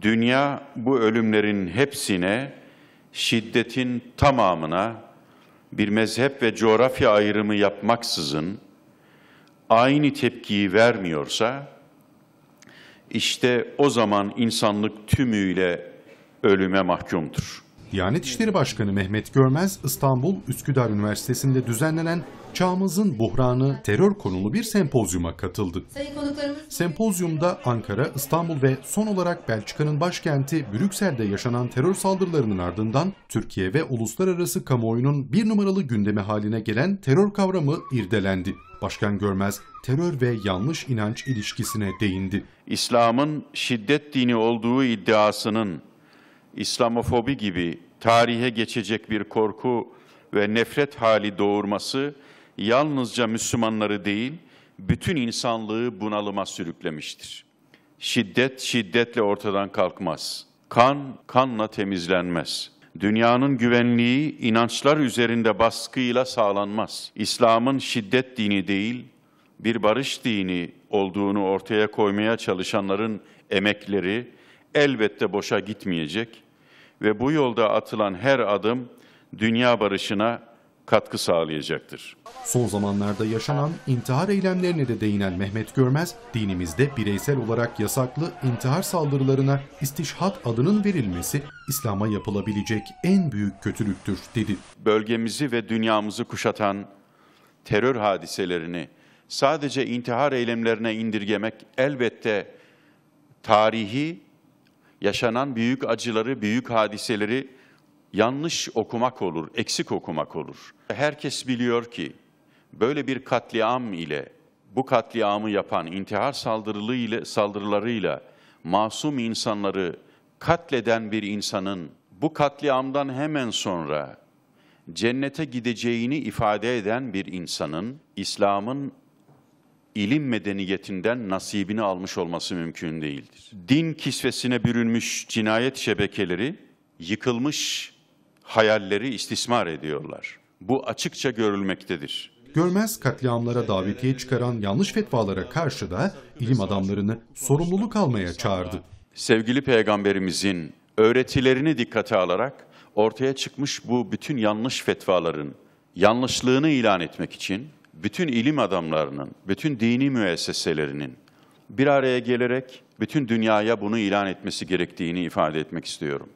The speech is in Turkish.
Dünya bu ölümlerin hepsine, şiddetin tamamına bir mezhep ve coğrafya ayrımı yapmaksızın aynı tepkiyi vermiyorsa işte o zaman insanlık tümüyle ölüme mahkumdur. Diyanet İşleri Başkanı Mehmet Görmez, İstanbul Üsküdar Üniversitesi'nde düzenlenen Çağımızın Buhranı terör konulu bir sempozyuma katıldı. Sempozyumda Ankara, İstanbul ve son olarak Belçika'nın başkenti Brüksel'de yaşanan terör saldırılarının ardından Türkiye ve uluslararası kamuoyunun bir numaralı gündemi haline gelen terör kavramı irdelendi. Başkan Görmez terör ve yanlış inanç ilişkisine değindi. İslam'ın şiddet dini olduğu iddiasının İslamofobi gibi tarihe geçecek bir korku ve nefret hali doğurması yalnızca Müslümanları değil, bütün insanlığı bunalıma sürüklemiştir. Şiddet şiddetle ortadan kalkmaz. Kan kanla temizlenmez. Dünyanın güvenliği inançlar üzerinde baskıyla sağlanmaz. İslam'ın şiddet dini değil, bir barış dini olduğunu ortaya koymaya çalışanların emekleri, elbette boşa gitmeyecek ve bu yolda atılan her adım dünya barışına katkı sağlayacaktır. Son zamanlarda yaşanan intihar eylemlerine de değinen Mehmet Görmez, dinimizde bireysel olarak yasaklı intihar saldırılarına istişhat adının verilmesi İslam'a yapılabilecek en büyük kötülüktür dedi. Bölgemizi ve dünyamızı kuşatan terör hadiselerini sadece intihar eylemlerine indirgemek elbette tarihi yaşanan büyük acıları, büyük hadiseleri yanlış okumak olur, eksik okumak olur. Herkes biliyor ki böyle bir katliam ile bu katliamı yapan intihar saldırılı ile saldırılarıyla masum insanları katleden bir insanın bu katliamdan hemen sonra cennete gideceğini ifade eden bir insanın İslam'ın ilim medeniyetinden nasibini almış olması mümkün değildir. Din kisvesine bürünmüş cinayet şebekeleri yıkılmış hayalleri istismar ediyorlar. Bu açıkça görülmektedir. Görmez katliamlara davetiye çıkaran yanlış fetvalara karşı da ilim adamlarını sorumluluk almaya çağırdı. Sevgili peygamberimizin öğretilerini dikkate alarak ortaya çıkmış bu bütün yanlış fetvaların yanlışlığını ilan etmek için bütün ilim adamlarının, bütün dini müesseselerinin bir araya gelerek bütün dünyaya bunu ilan etmesi gerektiğini ifade etmek istiyorum.